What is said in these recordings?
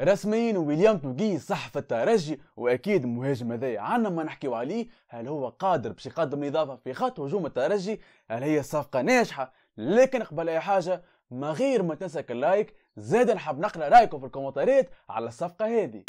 رسميين ويليام توقي صح في الترجي واكيد المهاجم هذايا عنا ما نحكيو عليه هل هو قادر باش يقدم اضافه في خط هجوم الترجي هل هي صفقه ناجحه لكن قبل اي حاجه ما غير ما تنسى اللايك زاد نحب نقرا رايكم في الكومنتات على الصفقه هذه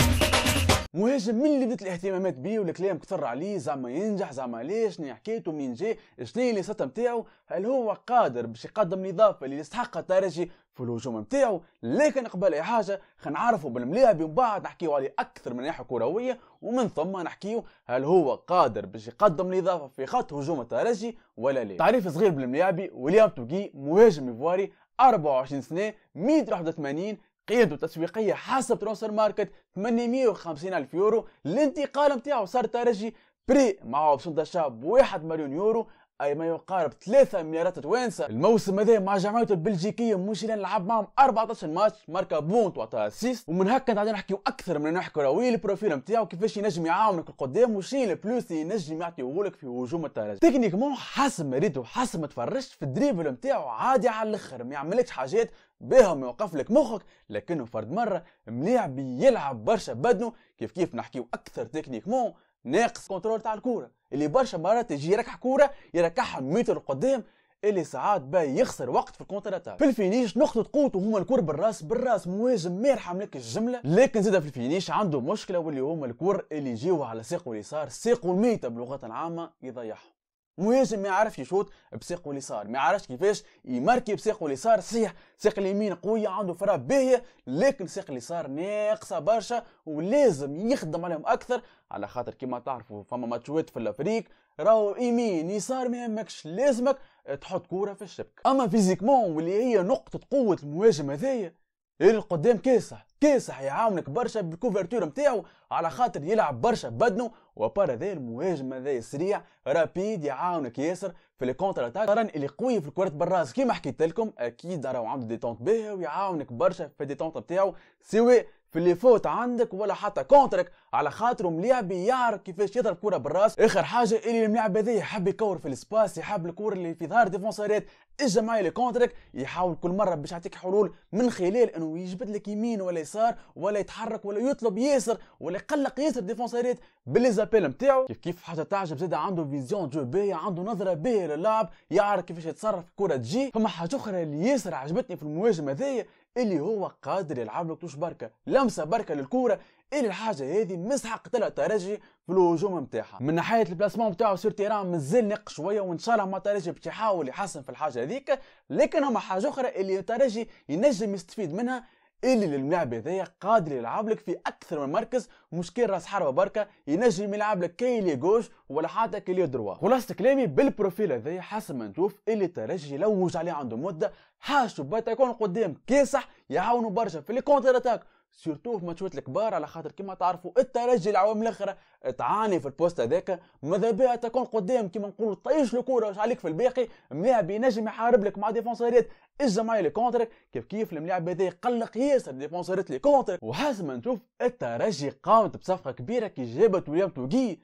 مهاجم من اللي بدات الاهتمامات بيه والكلام كثر عليه زعما ينجح زعما ليش ني حكايته منين جاي شنو اللي صار نتاعو هل هو قادر باش يقدم الاضافه اللي يستحقها الترجي في الهجوم نتاعو لكن قبل اي حاجه خنعرفوا بالمليح بين بعد نحكيو عليه اكثر من ناحيه كرويه ومن ثم نحكيو هل هو قادر باش يقدم الاضافه في خط هجوم الترجي ولا لا تعريف صغير بالملاعبي وليام توغي مهاجم ايفواري 24 سنه 181 قيادة تسويقية حسب ترانسفير ماركت 850 الف يورو الانتقال نتاعو صار ترجي بري معه بشنطه شاب بواحد مليون يورو اي ما يقارب 3 مليارات توانسه الموسم هذا مع جمعيته البلجيكيه مش لعب معهم 14 ماتش ماركا بونت وعطى اسيست ومن هكا قاعدين نحكيو اكثر من نحكي راوي البروفيل نتاعو كيفاش ينجم يعاونك القدام وشين البلوس اللي ينجم يعطيهولك في هجوم الترجي تكنيكمون حسم ريدو حسم تفرجت في الدريبل نتاعو عادي على الاخر ما يعملكش حاجات باهم يوقف لك مخك لكنه فرد مره مليع بيلعب برشا بدنه كيف كيف نحكيو اكثر مو ناقص كنترول تاع الكوره اللي برشا مرات تجي يركح كوره يركحها متر قدام اللي ساعات با يخسر وقت في الكونتر اتاك في الفينيش نقطة قوته هما الكور بالراس بالراس مهاجم مير حملك الجملة لكن زاد في الفينيش عنده مشكلة واللي هما الكور اللي يجيوها على ساقه اليسار ساقه الميتة بلغة عامة يضيعهم مهاجم ما يعرفش يشوط بساقه اليسار ما يعرفش كيفاش يماركي بساقه اليسار صحيح ساق اليمين قويه عنده فرا باهيه لكن ساق اليسار ناقصه برشا ولازم يخدم عليهم اكثر على خاطر كما تعرفوا فما ماتشوات في الافريق راهو يمين يسار ما يهمكش لازمك تحط كوره في الشبكه اما فيزيكمون واللي هي نقطه قوه المهاجم هذايا اللي قدام كاسح كيس حيعاونك برشا بالكوفرتور نتاعو على خاطر يلعب برشا بدنو وبارا ذا المهاجم هذا سريع رابيد يعاونك ياسر في لي كونتر اتاك اللي قوي في الكرة بالراس كيما حكيت لكم اكيد راهو عنده ديتونت باهيه ويعاونك برشا في الديتونت نتاعو سواء في اللي فوت عندك ولا حتى كونترك على خاطر ملاعب يعرف كيفاش يضرب كرة بالراس اخر حاجه اللي الملاعب هذا يحب يكور في السباس يحب الكور اللي في ظهر ديفونسيرات الجماعي اللي يحاول كل مره باش يعطيك حلول من خلال انه يجبد لك يمين ولا يسار ولا يتحرك ولا يطلب ياسر ولا يقلق ياسر ديفونسيرات باللي زابيل نتاعو كيف كيف حاجه تعجب زاد عنده فيزيون جو باهيه عنده نظره باهيه للعب يعرف كيفاش يتصرف كرة تجي فما حاجه اخرى اللي ياسر عجبتني في المواجهة هذايا اللي هو قادر يلعب لك توش بركه لمسه بركه للكوره الى الحاجه هذه مسحق طلع ترجي في الهجوم نتاعها من ناحيه البلاسمون نتاعو سير تيران مازال ناقص شويه وان شاء الله ما ترجي بتحاول يحسن في الحاجه هذيك لكن هما حاجه اخرى اللي ترجي ينجم يستفيد منها اللي للملعب هذايا قادر يلعب لك في اكثر من مركز مش كان راس حربه بركه ينجم يلعب لك لي جوش ولا حتى لي دروا خلاصه كلامي بالبروفيل هذايا حسب ما نشوف اللي الترجي يلوج عليه عنده مده حاشو باتا يكون قدام كاسح يعاونوا برشا في لي كونتر اتاك سورتو في ماتشات الكبار على خاطر كما تعرفوا الترجي العوام الاخرى تعاني في البوست هذاك ماذا بها تكون قدام كما نقولوا طيش الكوره واش عليك في الباقي ملاعب بينجم يحارب لك مع ديفونسيرات الجماعي اللي كونترك كيف كيف الملاعب هذا يقلق ياسر ديفونسيرات اللي كونترك وحسب ما نشوف الترجي قامت بصفقه كبيره كي جابت وليام توغي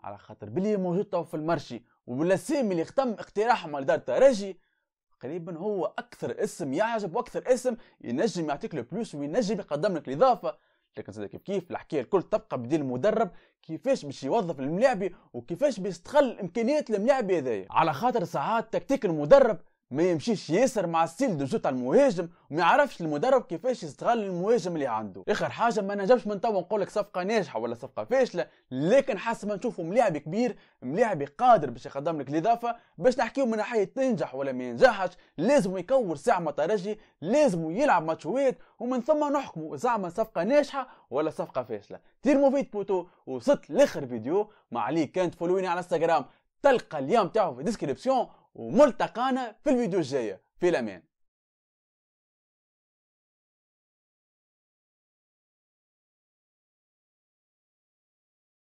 على خاطر بلي موجود في المرشي والاسامي اللي ختم اقتراحهم لدار الترجي تقريبا هو اكثر اسم يعجب واكثر اسم ينجم يعطيك لو بلوس وينجم يقدم لك الاضافه لكن زاد كيف كيف الحكايه الكل تبقى بديل المدرب كيفاش باش يوظف الملاعبي وكيفاش يستغل امكانيات الملاعبي هذايا على خاطر ساعات تكتيك المدرب ما يمشيش ياسر مع السيل دو جو تاع المهاجم وما يعرفش المدرب كيفاش يستغل المهاجم اللي عنده اخر حاجه ما نجمش من توا نقول لك صفقه ناجحه ولا صفقه فاشله لكن حسب ما نشوفوا ملاعب كبير ملاعب قادر باش يخدم لك الاضافه باش نحكيو من ناحيه تنجح ولا ما ينجحش لازم يكور ساعه ترجي لازم يلعب ماتشوات ومن ثم نحكموا زعما صفقه ناجحه ولا صفقه فاشله دير موفيت بوتو وصلت لاخر فيديو ما عليك كانت فولويني على انستغرام تلقى اليوم تاعو في ديسكريبسيون وملتقانا في الفيديو الجايه في الامان